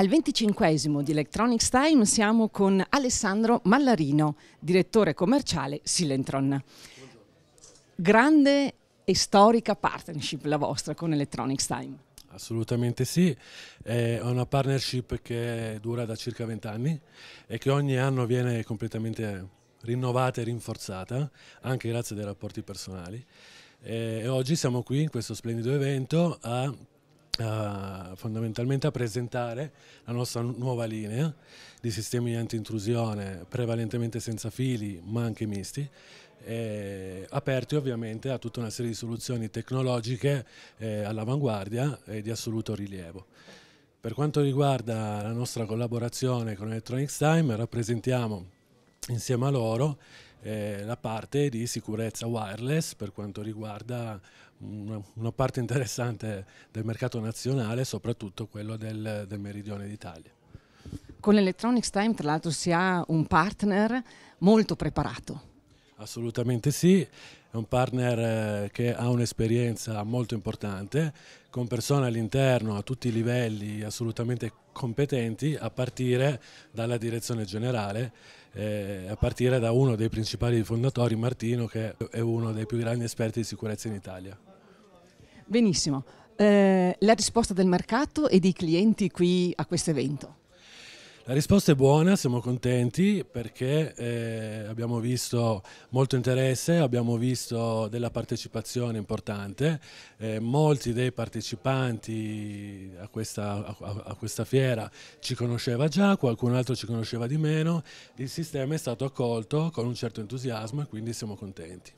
Al 25 di Electronics Time siamo con Alessandro Mallarino, direttore commerciale Silentron. Grande e storica partnership la vostra con Electronics Time. Assolutamente sì, è una partnership che dura da circa 20 anni e che ogni anno viene completamente rinnovata e rinforzata, anche grazie ai rapporti personali. E oggi siamo qui in questo splendido evento a eh, fondamentalmente a presentare la nostra nuova linea di sistemi di antintrusione prevalentemente senza fili ma anche misti eh, aperti ovviamente a tutta una serie di soluzioni tecnologiche eh, all'avanguardia e di assoluto rilievo. Per quanto riguarda la nostra collaborazione con Electronics Time rappresentiamo insieme a loro eh, la parte di sicurezza wireless per quanto riguarda una, una parte interessante del mercato nazionale, soprattutto quello del, del meridione d'Italia. Con l'Electronics Time, tra l'altro, si ha un partner molto preparato. Assolutamente sì, è un partner eh, che ha un'esperienza molto importante, con persone all'interno a tutti i livelli assolutamente competenti, a partire dalla direzione generale, eh, a partire da uno dei principali fondatori, Martino, che è uno dei più grandi esperti di sicurezza in Italia. Benissimo, eh, la risposta del mercato e dei clienti qui a questo evento? La risposta è buona, siamo contenti perché eh, abbiamo visto molto interesse, abbiamo visto della partecipazione importante, eh, molti dei partecipanti a questa, a, a questa, fiera ci conosceva già, qualcun altro ci conosceva di meno, il sistema è stato accolto con un certo entusiasmo e quindi siamo contenti.